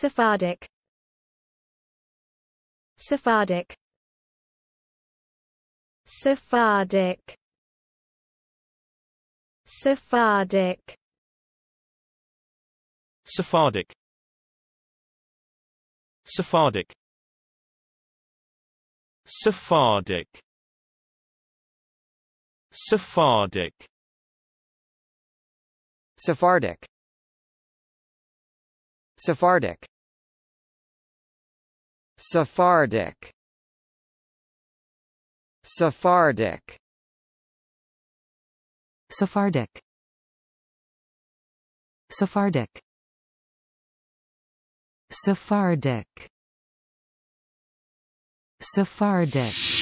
Sephardic Sephardic Sephardic Sephardic Sephardic Sephardic Sephardic Sephardic Sephardic Sephardic Sephardic Sephardic Sephardic Sephardic Sephardic Sephardic